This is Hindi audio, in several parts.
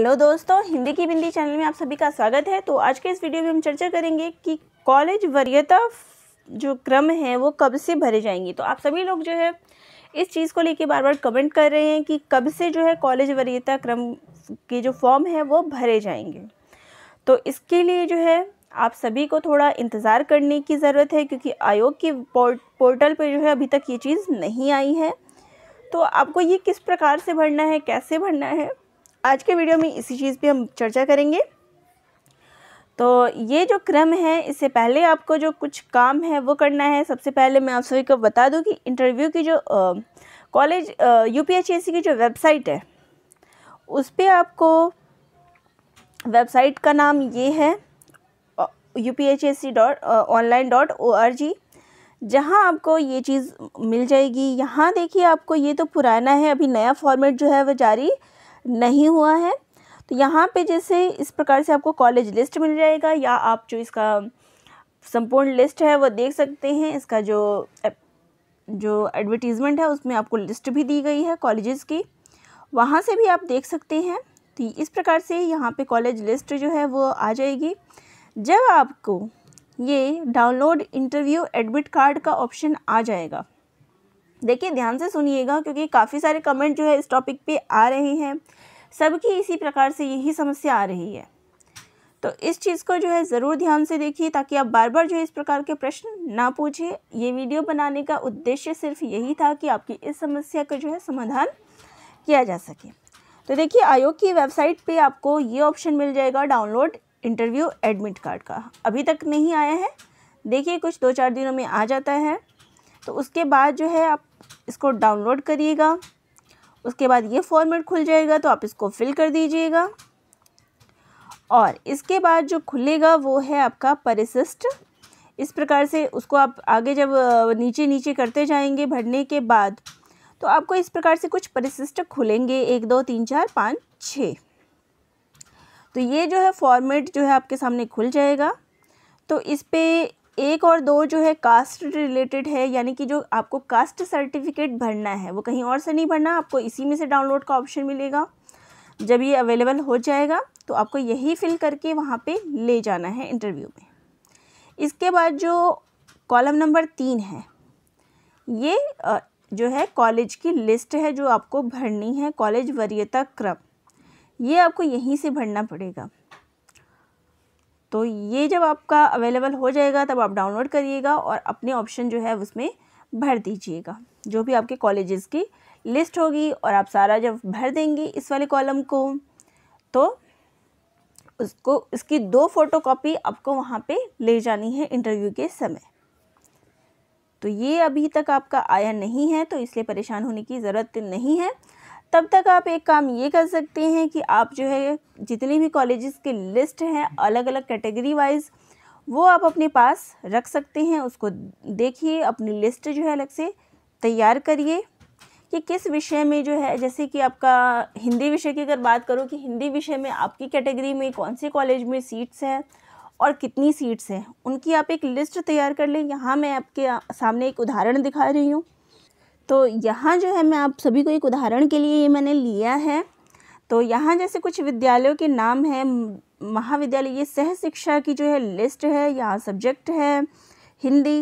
हेलो दोस्तों हिंदी की बिंदी चैनल में आप सभी का स्वागत है तो आज के इस वीडियो में हम चर्चा करेंगे कि कॉलेज वरीयता जो क्रम है वो कब से भरे जाएंगे तो आप सभी लोग जो है इस चीज़ को लेके बार बार कमेंट कर रहे हैं कि कब से जो है कॉलेज वरीयता क्रम के जो फॉर्म है वो भरे जाएंगे तो इसके लिए जो है आप सभी को थोड़ा इंतज़ार करने की ज़रूरत है क्योंकि आयोग के पोर्टल पर जो है अभी तक ये चीज़ नहीं आई है तो आपको ये किस प्रकार से भरना है कैसे भरना है आज के वीडियो में इसी चीज़ पे हम चर्चा करेंगे तो ये जो क्रम है इससे पहले आपको जो कुछ काम है वो करना है सबसे पहले मैं आप सभी को बता दूं कि इंटरव्यू की जो कॉलेज यू की जो वेबसाइट है उस पर आपको वेबसाइट का नाम ये है U P H S C dot online dot O R G जहाँ आपको ये चीज़ मिल जाएगी यहाँ देखिए आपको ये तो पुराना है अभी नया फॉर्मेट जो है वो जारी नहीं हुआ है तो यहाँ पे जैसे इस प्रकार से आपको कॉलेज लिस्ट मिल जाएगा या आप जो इसका संपूर्ण लिस्ट है वो देख सकते हैं इसका जो जो एडवर्टीज़मेंट है उसमें आपको लिस्ट भी दी गई है कॉलेजेस की वहाँ से भी आप देख सकते हैं तो इस प्रकार से यहाँ पे कॉलेज लिस्ट जो है वो आ जाएगी जब आपको ये डाउनलोड इंटरव्यू एडमिट कार्ड का ऑप्शन आ जाएगा देखिए ध्यान से सुनिएगा क्योंकि काफ़ी सारे कमेंट जो है इस टॉपिक पे आ रहे हैं सबकी इसी प्रकार से यही समस्या आ रही है तो इस चीज़ को जो है ज़रूर ध्यान से देखिए ताकि आप बार बार जो है इस प्रकार के प्रश्न ना पूछें ये वीडियो बनाने का उद्देश्य सिर्फ यही था कि आपकी इस समस्या का जो है समाधान किया जा सके तो देखिए आयोग की वेबसाइट पर आपको ये ऑप्शन मिल जाएगा डाउनलोड इंटरव्यू एडमिट कार्ड का अभी तक नहीं आया है देखिए कुछ दो चार दिनों में आ जाता है तो उसके बाद जो है आप इसको डाउनलोड करिएगा उसके बाद ये फॉर्मेट खुल जाएगा तो आप इसको फिल कर दीजिएगा और इसके बाद जो खुलेगा वो है आपका परिशिष्ट इस प्रकार से उसको आप आगे जब नीचे नीचे करते जाएंगे भरने के बाद तो आपको इस प्रकार से कुछ परिशिष्ट खुलेंगे एक दो तीन चार पाँच छः तो ये जो है फॉर्मेट जो है आपके सामने खुल जाएगा तो इस पर एक और दो जो है कास्ट रिलेटेड है यानी कि जो आपको कास्ट सर्टिफिकेट भरना है वो कहीं और से नहीं भरना आपको इसी में से डाउनलोड का ऑप्शन मिलेगा जब ये अवेलेबल हो जाएगा तो आपको यही फिल करके वहाँ पे ले जाना है इंटरव्यू में इसके बाद जो कॉलम नंबर तीन है ये जो है कॉलेज की लिस्ट है जो आपको भरनी है कॉलेज वरीयता क्रम ये आपको यहीं से भरना पड़ेगा तो ये जब आपका अवेलेबल हो जाएगा तब आप डाउनलोड करिएगा और अपने ऑप्शन जो है उसमें भर दीजिएगा जो भी आपके कॉलेजेस की लिस्ट होगी और आप सारा जब भर देंगे इस वाले कॉलम को तो उसको इसकी दो फोटो कॉपी आपको वहाँ पे ले जानी है इंटरव्यू के समय तो ये अभी तक आपका आया नहीं है तो इसलिए परेशान होने की ज़रूरत नहीं है तब तक आप एक काम ये कर सकते हैं कि आप जो है जितने भी कॉलेजेस की लिस्ट हैं अलग अलग कैटेगरी वाइज वो आप अपने पास रख सकते हैं उसको देखिए अपनी लिस्ट जो है अलग से तैयार करिए कि किस विषय में जो है जैसे कि आपका हिंदी विषय की अगर बात करूँ कि हिंदी विषय में आपकी कैटेगरी में कौन से कॉलेज में सीट्स हैं और कितनी सीट्स हैं उनकी आप एक लिस्ट तैयार कर लें यहाँ मैं आपके सामने एक उदाहरण दिखा रही हूँ तो यहाँ जो है मैं आप सभी को एक उदाहरण के लिए ये मैंने लिया है तो यहाँ जैसे कुछ विद्यालयों के नाम है महाविद्यालय ये सह शिक्षा की जो है लिस्ट है यहाँ सब्जेक्ट है हिंदी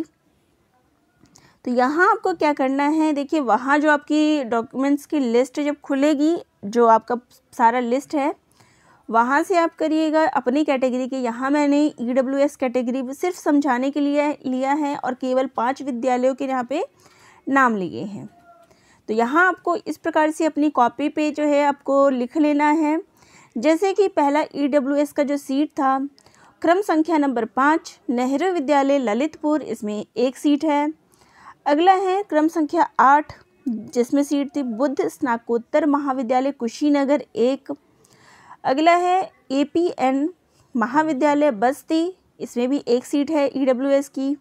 तो यहाँ आपको क्या करना है देखिए वहाँ जो आपकी डॉक्यूमेंट्स की लिस्ट जब खुलेगी जो आपका सारा लिस्ट है वहाँ से आप करिएगा अपनी कैटेगरी के यहाँ मैंने ई डब्ल्यू एस कैटेगरी सिर्फ समझाने के लिए लिया है और केवल पाँच विद्यालयों के यहाँ पे नाम लिए हैं तो यहाँ आपको इस प्रकार से अपनी कॉपी पे जो है आपको लिख लेना है जैसे कि पहला ई e का जो सीट था क्रम संख्या नंबर पाँच नेहरू विद्यालय ललितपुर इसमें एक सीट है अगला है क्रम संख्या आठ जिसमें सीट थी बुद्ध स्नाकोत्तर महाविद्यालय कुशीनगर एक अगला है ए पी एन महाविद्यालय बस्ती इसमें भी एक सीट है ई e की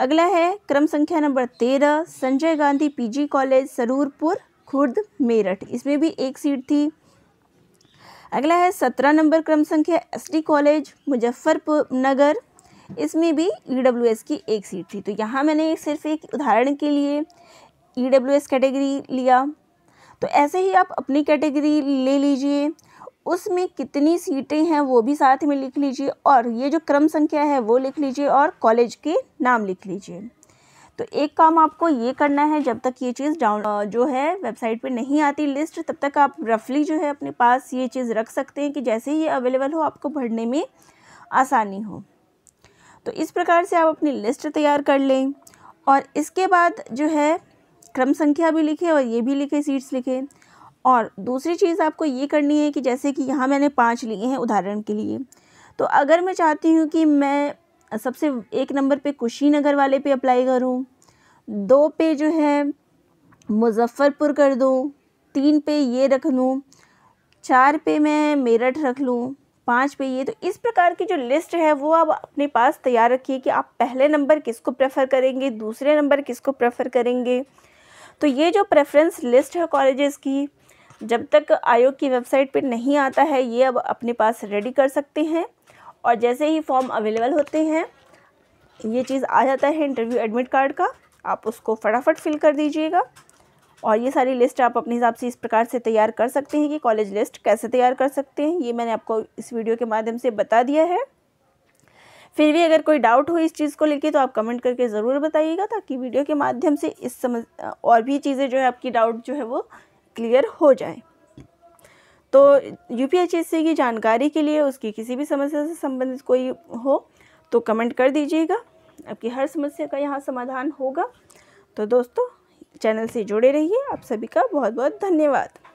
अगला है क्रम संख्या नंबर तेरह संजय गांधी पीजी कॉलेज सरूरपुर खुर्द मेरठ इसमें भी एक सीट थी अगला है सत्रह नंबर क्रम संख्या एसडी कॉलेज मुजफ्फरपुर नगर इसमें भी ई e की एक सीट थी तो यहाँ मैंने सिर्फ एक उदाहरण के लिए ई e कैटेगरी लिया तो ऐसे ही आप अपनी कैटेगरी ले लीजिए उसमें कितनी सीटें हैं वो भी साथ में लिख लीजिए और ये जो क्रम संख्या है वो लिख लीजिए और कॉलेज के नाम लिख लीजिए तो एक काम आपको ये करना है जब तक ये चीज़ डाउन जो है वेबसाइट पे नहीं आती लिस्ट तब तक आप रफली जो है अपने पास ये चीज़ रख सकते हैं कि जैसे ही ये अवेलेबल हो आपको भरने में आसानी हो तो इस प्रकार से आप अपनी लिस्ट तैयार कर लें और इसके बाद जो है क्रम संख्या भी लिखें और ये भी लिखें सीट्स लिखें और दूसरी चीज़ आपको ये करनी है कि जैसे कि यहाँ मैंने पाँच लिए हैं उदाहरण के लिए तो अगर मैं चाहती हूँ कि मैं सबसे एक नंबर पे कुशीनगर वाले पे अप्लाई करूँ दो पे जो है मुजफ्फ़रपुर कर दूँ तीन पे ये रख लूँ चार पे मैं मेरठ रख लूँ पाँच पे ये तो इस प्रकार की जो लिस्ट है वो आप अपने पास तैयार रखिए कि आप पहले नंबर किसको प्रेफर करेंगे दूसरे नंबर किसको प्रेफर करेंगे तो ये जो प्रेफरेंस लिस्ट है कॉलेजेस की जब तक आयोग की वेबसाइट पर नहीं आता है ये अब अपने पास रेडी कर सकते हैं और जैसे ही फॉर्म अवेलेबल होते हैं ये चीज़ आ जाता है इंटरव्यू एडमिट कार्ड का आप उसको फटाफट फिल कर दीजिएगा और ये सारी लिस्ट आप अपने हिसाब से इस प्रकार से तैयार कर सकते हैं कि कॉलेज लिस्ट कैसे तैयार कर सकते हैं ये मैंने आपको इस वीडियो के माध्यम से बता दिया है फिर भी अगर कोई डाउट हो इस चीज़ को लेके तो आप कमेंट करके ज़रूर बताइएगा ताकि वीडियो के माध्यम से इस समझ और भी चीज़ें जो है आपकी डाउट जो है वो क्लियर हो जाए तो यू पी की जानकारी के लिए उसकी किसी भी समस्या से संबंधित कोई हो तो कमेंट कर दीजिएगा आपकी हर समस्या का यहाँ समाधान होगा तो दोस्तों चैनल से जुड़े रहिए आप सभी का बहुत बहुत धन्यवाद